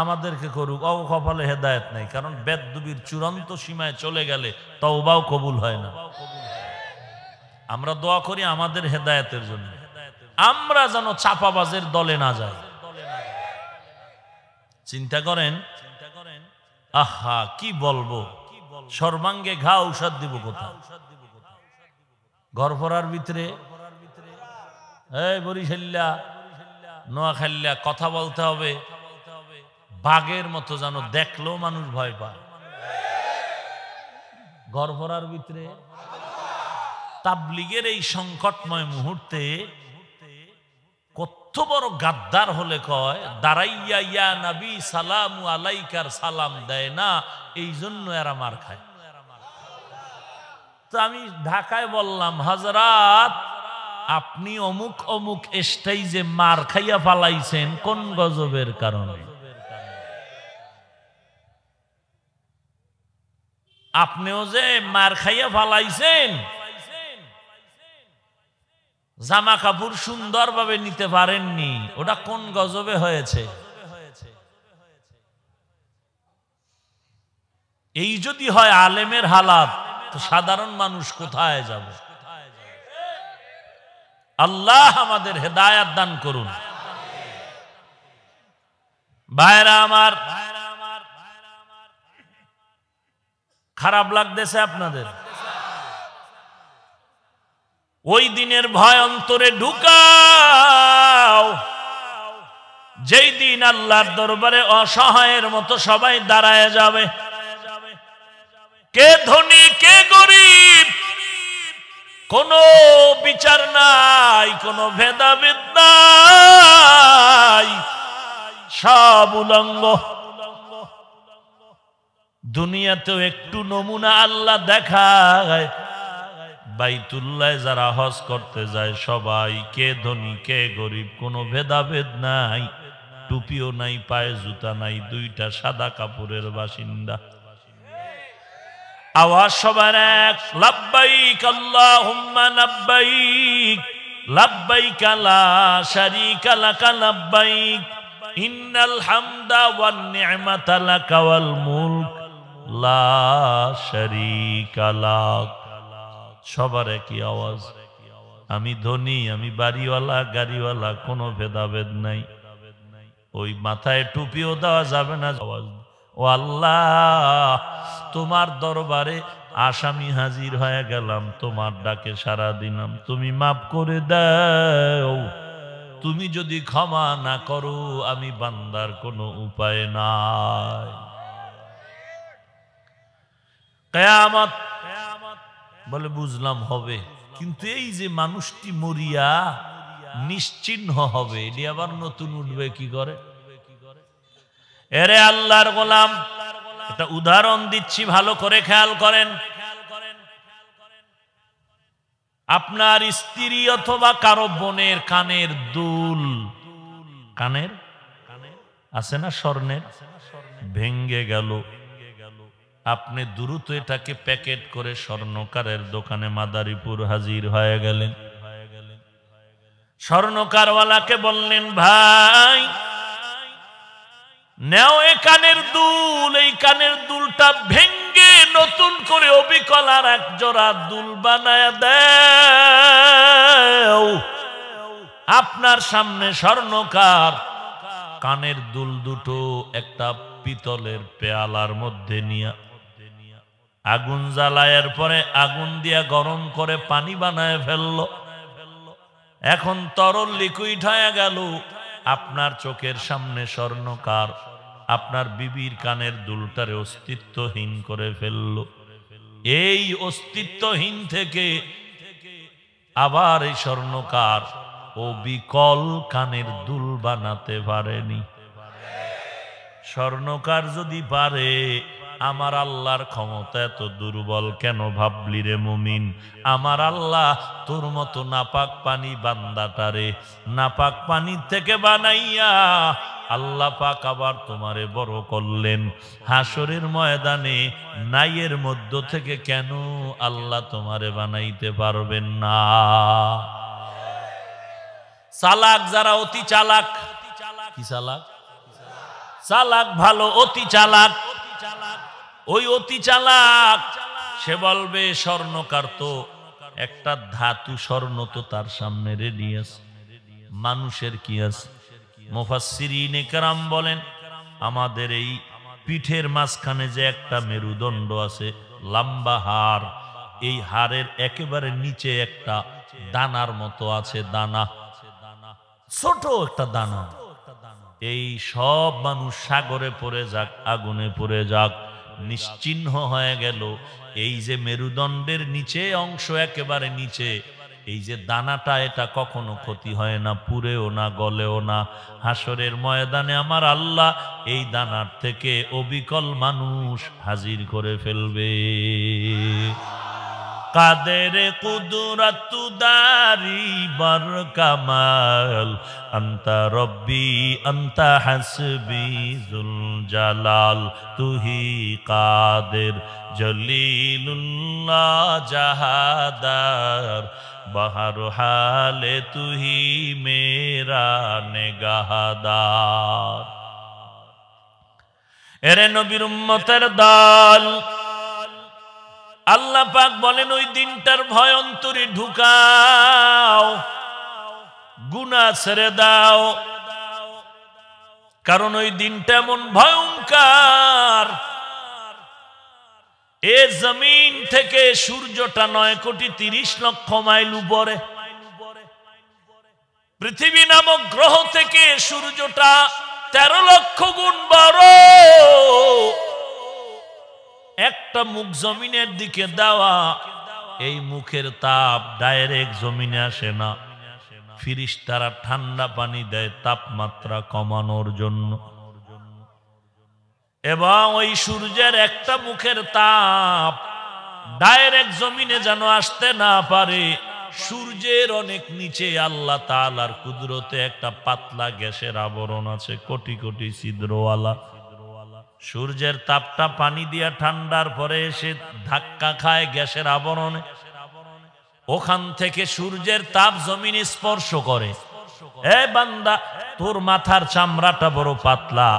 আমাদেরকে করুক অ কপালে হেদায়ত নাই কারণ বেদুবির চূড়ান্ত সীমায় চলে গেলে তওবাও কবুল হয় না আমরা দোয়া করি আমাদের হেদায়তের জন্য আমরা যেন চাপাবাজের দলে না যাই চিন্তা করেন চিন্তা করেন আহা কি বলবো সর্বাঙ্গে ঘা ঔষধ দিব কোথা ঘর ভরার ভিতরে বরিশাল্লা নোয়াখাল্লা কথা বলতে হবে বাঘের মতো যেন দেখলেও মানুষ ভয় পায় ঘর ভিতরে তাবলিগের এই সংকটময় মুহূর্তে এত বড় গাদ্দার হলে কয় দাঁড়াইয়া ইয়া নাবি সালাম আলাইকার সালাম দেয় না এই জন্য এরা মার খায় তো আমি ঢাকায় বললাম হাজরাত আপনি অমুক অমুক এসটাই যে মার খাইয়া পালাইছেন কোন গজবের কারণে আপনিও যে মার খাইয়া ফালাইছেন জামা কাপড় সুন্দরভাবে নিতে পারেননি ওটা কোন গজবে হয়েছে এই যদি হয় আলেমের হালাত তো সাধারণ মানুষ কোথায় যাব আল্লাহ আমাদের হেদায়াত দান করুন ভাইরা আমার খারাপ লাগতেছে আপনাদের ওই দিনের ভয় অন্তরে ঢুকাও যেই দিন আল্লাহর দরবারে অসহায়ের মতো সবাই দাঁড়ায় যাবে কে ধনী কে গরিব কোন বিচার নাই কোন ভেদাভেদ নাই সব উলঙ্গ দুনিয়াতেও একটু নমুনা আল্লাহ দেখায় বাইতুল্লায় যারা হজ করতে যায় সবাই কে ধনী কে গরিব কোনো ভেদাভেদ নাই টুপিও নাই পায়ে জুতা নাই দুইটা সাদা কাপড়ের বাসিন্দা আওয়াজ সবার এক লাব্বাইক আল্লাহুম্মা লাব্বাইক লাব্বাইক কালা সারি লাকা লাব্বাইক ইন্নাল হামদা ওয়ান নি'মাতা লাকা লা শারীকা লাক সবার একই আওয়াজ আমি ধনী আমি বাড়িওয়ালা গাড়িওয়ালা কোনো ভেদাভেদ নাই ওই মাথায় টুপিও দেওয়া যাবে না আওয়াজ ও আল্লাহ তোমার দরবারে আসামি হাজির হয়ে গেলাম তোমার ডাকে সারা দিলাম তুমি মাফ করে দাও তুমি যদি ক্ষমা না করো আমি বান্দার কোনো উপায় নাই কেয়ামত বলে বুঝলাম হবে কিন্তু এই যে মানুষটি মরিয়া নিশ্চিহ্ন হবে এটি আবার নতুন উঠবে কি করে এরে আল্লাহর গোলাম একটা উদাহরণ দিচ্ছি ভালো করে খেয়াল করেন আপনার স্ত্রী অথবা কারো বোনের কানের দুল কানের আছে না স্বর্ণের ভেঙ্গে গেল আপনি দ্রুত এটাকে প্যাকেট করে স্বর্ণকারের দোকানে মাদারীপুর হাজির হয়ে গেলেন স্বর্ণকারওয়ালাকে বললেন ভাই নেও এ কানের দুল এই কানের দুলটা ভেঙ্গে নতুন করে অবিকল আর এক জোড়া দুল বানায় দেও আপনার সামনে স্বর্ণকার কানের দুল দুটো একটা পিতলের পেয়ালার মধ্যে নিয়ে আগুন জ্বালায়ের পরে আগুন দিয়া গরম করে পানি বানায় ফেললো এখন তরল লিকুইড হয়ে গেল আপনার চোখের সামনে স্বর্ণকার আপনার বিবির কানের দুলটারে অস্তিত্বহীন করে ফেললো এই অস্তিত্বহীন থেকে আবার এই স্বর্ণকার ও বিকল কানের দুল বানাতে পারেনি স্বর্ণকার যদি পারে আমার আল্লাহর ক্ষমতা এত দুর্বল কেন ভাবলি রে মুমিন আমার আল্লাহ তোর মতো নাপাক পানি বান্দাটারে নাপাক পানি থেকে বানাইয়া আল্লাহ পাক আবার তোমারে বড় করলেন হাসরের ময়দানে নাইয়ের মধ্য থেকে কেন আল্লাহ তোমারে বানাইতে পারবেন না চালাক যারা অতি চালাক কি চালাক চালাক ভালো অতি চালাক ওই অতি চালাক সে বলবে স্বর্ণকার তো একটা ধাতু স্বর্ণ তো তার সামনে রেডি আছে মানুষের কি আছে মোফাসিরাম বলেন আমাদের এই পিঠের মাঝখানে যে একটা মেরুদণ্ড আছে লম্বা হার এই হারের একেবারে নিচে একটা দানার মতো আছে দানা ছোট একটা দানা এই সব মানুষ সাগরে পড়ে যাক আগুনে পড়ে যাক নিশ্চিহ্ন হয়ে গেল এই যে মেরুদণ্ডের নিচে অংশ একেবারে নিচে এই যে দানাটা এটা কখনো ক্ষতি হয় না পুরেও না গলেও না হাসরের ময়দানে আমার আল্লাহ এই দানার থেকে অবিকল মানুষ হাজির করে ফেলবে কাদের কুদরত দারি বর কামাল আন্তা রব্বি আন্তা হাসবি জুল জালাল তুহি কাদের জলিলুল্লাহ জাহাদার বহর হালে তুহি মেরা নেগাহাদার এরে নবীর উম্মতের আল্লাহ পাক বলেন ওই দিনটার ভয় অন্তরে ঢুকাও গুনা ছেড়ে দাও কারণ ওই দিনটা এমন ভয়ঙ্কার এ জমিন থেকে সূর্যটা নয় কোটি তিরিশ লক্ষ মাইল উপরে পৃথিবী নামক গ্রহ থেকে সূর্যটা তেরো লক্ষ গুণ বড় একটা মুখ জমিনের দিকে দেওয়া এই মুখের তাপ ডাইরেক্ট জমিনে আসে না ফিরিস তারা ঠান্ডা পানি দেয় তাপমাত্রা কমানোর জন্য এবং ওই সূর্যের একটা মুখের তাপ ডাইরেক্ট জমিনে যেন আসতে না পারে সূর্যের অনেক নিচে আল্লাহ তালার কুদরতে একটা পাতলা গ্যাসের আবরণ আছে কোটি কোটি ছিদ্রওয়ালা সূর্যের তাপটা পানি দিয়া ঠান্ডার পরে এসে ধাক্কা খায় গ্যাসের আবরণে ওখান থেকে সূর্যের তাপ জমিন স্পর্শ করে এ বান্দা তোর মাথার চামড়াটা বড় পাতলা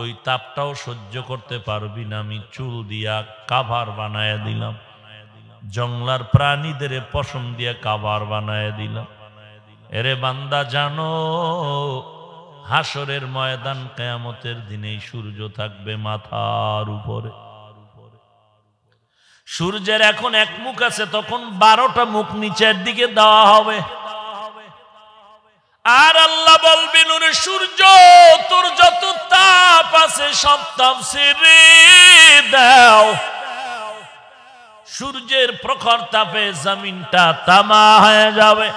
ওই তাপটাও সহ্য করতে পারবি না আমি চুল দিয়া কাভার বানায় দিলাম জংলার প্রাণীদের পশম দিয়ে কাভার বানায় দিলাম এরে বান্দা জানো হাসরের ময়দান কেয়ামতের দিনে সূর্য থাকবে মাথার উপরে সূর্যের এখন এক মুখ আছে তখন বারোটা মুখ নিচের দিকে দেওয়া হবে আর আল্লাহ বলবেন ওরে সূর্য তোর যত তাপ আছে সব তাপ ছেড়ে দাও সূর্যের প্রখর তাপে জমিনটা তামা হয়ে যাবে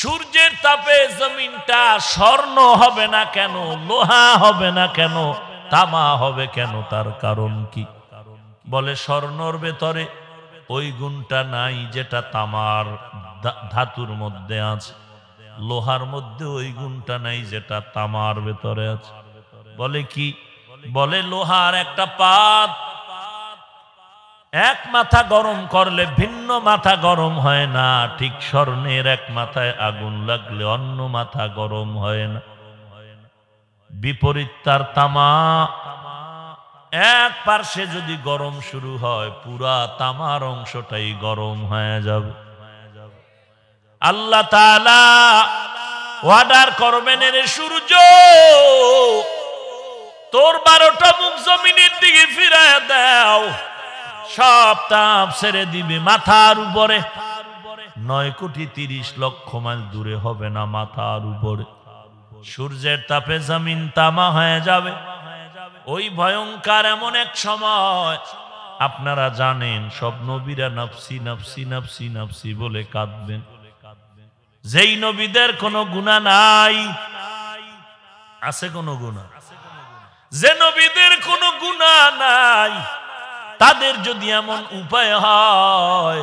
সূর্যের তাপে জমিনটা স্বর্ণ হবে না কেন লোহা হবে না কেন তামা হবে কেন তার কারণ কি বলে স্বর্ণর ভেতরে ওই গুণটা নাই যেটা তামার ধাতুর মধ্যে আছে লোহার মধ্যে ওই গুণটা নাই যেটা তামার ভেতরে আছে বলে কি বলে লোহার একটা পাত এক মাথা গরম করলে ভিন্ন মাথা গরম হয় না ঠিক স্বর্ণের এক মাথায় আগুন লাগলে অন্য মাথা গরম হয় না বিপরীত তার তামা এক পার্শ্বে যদি গরম শুরু হয় পুরা তামার অংশটাই গরম হয়ে যাবে আল্লাহ ওয়াডার করবেন এর সূর্য তোর বারোটা মুখ জমিনের দিকে ফিরায় দাও সব তাপ ছেড়ে দিবে মাথার উপরে নয় কোটি তিরিশ লক্ষ মাইল দূরে হবে না মাথার উপরে সূর্যের তাপে জমিন তামা হয়ে যাবে ওই ভয়ঙ্কার এমন এক সময় আপনারা জানেন সব নবীরা নাফসি নাফসি নাফসি নাফসি বলে কাঁদবেন যেই নবীদের কোনো গুণা নাই আছে কোনো গুণা যে নবীদের কোনো গুণা নাই তাদের যদি এমন উপায় হয়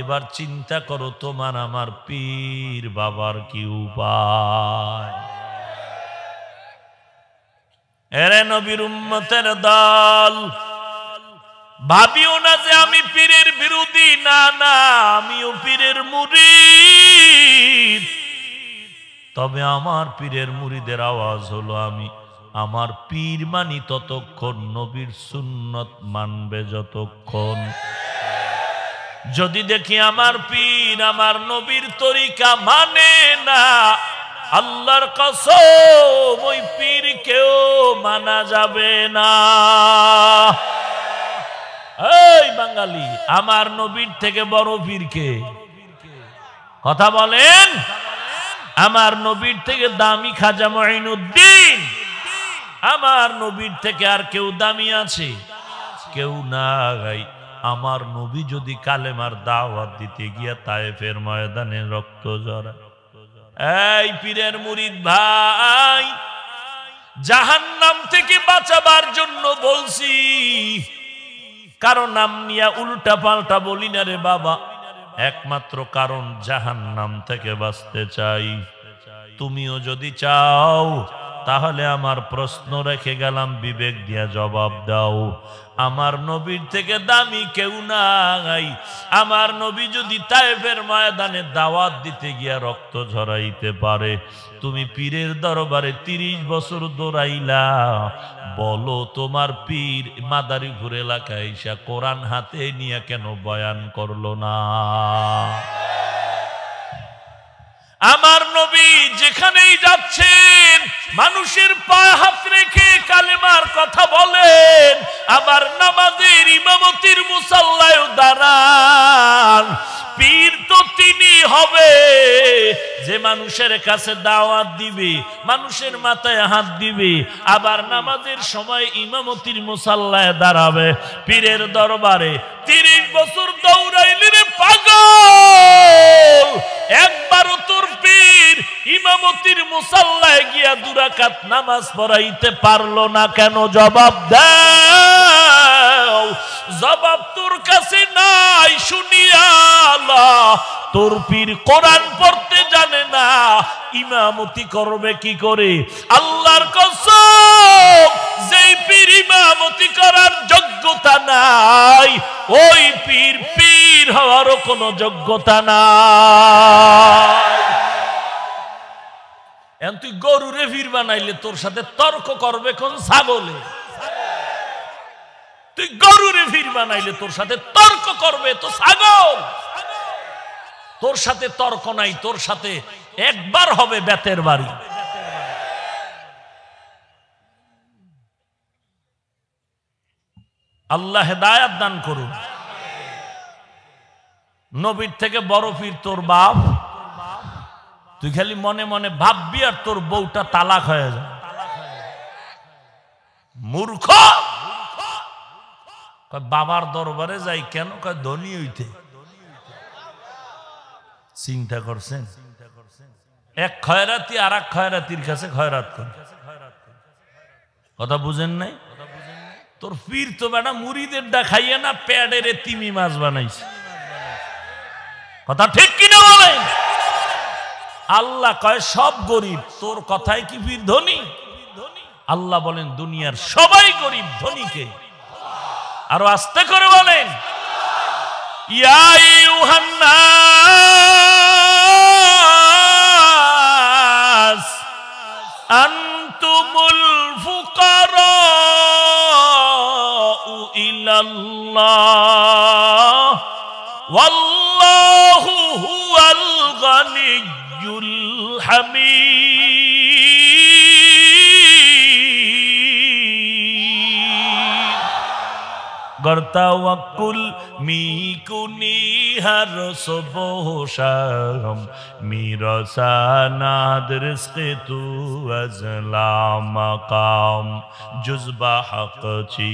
এবার চিন্তা করো তোমার আমার পীর বাবার কি উপায় এর নবীর উম্মতের দল ভাবিও না যে আমি পীরের বিরোধী না না আমিও পীরের মুড়ি তবে আমার পীরের মুড়িদের আওয়াজ হলো আমি আমার পীর মানি ততক্ষণ নবীর সুন্নত মানবে যতক্ষণ যদি দেখি আমার পীর আমার নবীর তরিকা মানে না আল্লাহর কসম ওই পীর কেউ মানা যাবে না এই বাঙালি আমার নবীর থেকে বড় পীরকে কথা বলেন আমার নবীর থেকে দামি খাজা মহিনুদ্দিন আমার নবীর থেকে আর কেউ দামি আছে কেউ নাই আমার নবী যদি কালেমার দাওয়াত দিতে গিয়া তায়েফের ময়দানে রক্ত জরা এই পীরের মুরিদ ভাই জাহান নাম থেকে বাঁচাবার জন্য বলছি কারণ নাম নিয়া উল্টা পাল্টা বলি না রে বাবা একমাত্র কারণ জাহান নাম থেকে বাঁচতে চাই তুমিও যদি চাও তাহলে আমার প্রশ্ন রেখে গেলাম বিবেক দিয়া জবাব দাও আমার নবীর থেকে দামি কেউ নাই আমার নবী যদি তাইফের ময়দানে দাওয়াত দিতে গিয়া রক্ত ঝরাইতে পারে তুমি পীরের দরবারে ৩০ বছর দৌড়াইলা বলো তোমার পীর মাদারীপুর এলাকায় সে কোরআন হাতে নিয়ে কেন বয়ান করলো না আমার নবী যেখানেই যাচ্ছেন মানুষের পা হাত রেখে কালেমার কথা বলেন আবার নামাজের ইমামতির মুসাল্লায় দাঁড়ান পীর তো তিনি হবে যে মানুষের কাছে দাওয়াত দিবে মানুষের মাথায় হাত দিবে আবার নামাজের সময় ইমামতির মুসাল্লায় দাঁড়াবে পীরের দরবারে তিরিশ বছর দৌড়াইলে রে পাগল একবারও তোর পীর ইমামতির মুসাল্লায় গিয়া দুরাকাত নামাজ পড়াইতে পারলো না কেন জবাব দেয় চাও জবাব তোর কাছে নাই শুনিয়া তোর পীর কোরআন পড়তে জানে না ইমামতি করবে কি করে আল্লাহর কসম যেই পীর ইমামতি করার যোগ্যতা নাই ওই পীর পীর হওয়ারও কোনো যোগ্যতা নাই তুই গরুরে ভিড় বানাইলে তোর সাথে তর্ক করবে কোন ছাগলে তুই গরুরে ভির বানাইলে তোর সাথে তর্ক করবে তো ছাগল তোর সাথে তর্ক নাই তোর সাথে একবার হবে বেতের বাড়ি আল্লাহ দায়াত দান করুন নবীর থেকে বড় পীর তোর বাপ তুই খালি মনে মনে ভাববি আর তোর বউটা তালাক হয়ে যায় মূর্খ বাবার দরবারে যাই কেন কয় ধনী হইতে চিন্তা করছেন এক খয়রাতি আর এক খয়রাতির কাছে খয়রাত করে কথা বুঝেন নাই তোর পীর তো বেটা মুড়িদের খাইয়ে না প্যাডের তিমি মাছ বানাইছে কথা ঠিক কিনা বলে আল্লাহ কয় সব গরিব তোর কথায় কি পীর ধনী আল্লাহ বলেন দুনিয়ার সবাই গরিব ধনীকে আরো আস্তে করে বলেন ইয়াইহান্নাস আনতুমুল ফুকারা ইলাল্লাহ ওয়াল্লাহু হুয়াল গানিয়্যুল गर्तावक्कुल मिकुनी हर सुबोशम मीरसा नादरिस्क तू अजला मकाम जुज्बा हक छी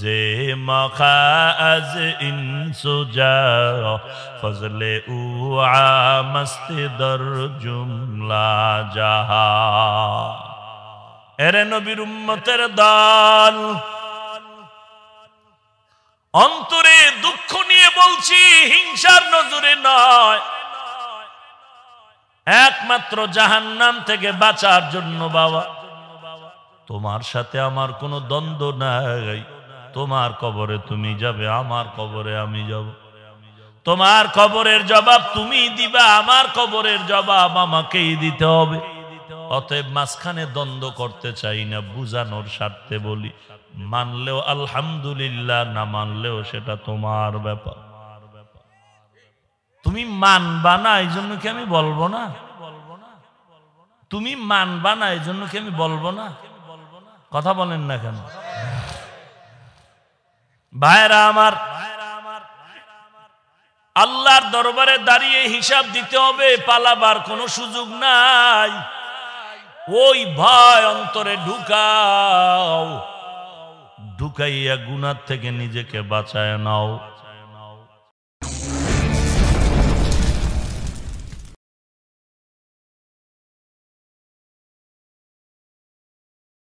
زي مخاز إن سجا فضل أوعى مستدر جملة جها এরে নবীর উম্মতের দল অন্তরে দুঃখ নিয়ে বলছি হিংসার নজরে নয় একমাত্র জাহান নাম থেকে বাঁচার জন্য বাবা তোমার সাথে আমার কোনো দ্বন্দ্ব নাই তোমার কবরে তুমি যাবে আমার কবরে আমি যাব তোমার কবরের জবাব তুমি দিবা আমার কবরের জবাব আমাকেই দিতে হবে অতএব মাঝখানে দ্বন্দ্ব করতে চাই না বুঝানোর স্বার্থে বলি মানলেও আলহামদুলিল্লাহ না মানলেও সেটা তোমার ব্যাপার তুমি মানবা না এই জন্য কি আমি বলবো না তুমি মানবা না এই জন্য কি আমি বলবো না কথা বলেন না কেন ভাইরা আমার আল্লাহর দরবারে দাঁড়িয়ে হিসাব দিতে হবে পালাবার কোনো সুযোগ নাই ওই ভয় অন্তরে ঢুকাও ঢুকাইয়া গুনার থেকে নিজেকে বাঁচায় নাও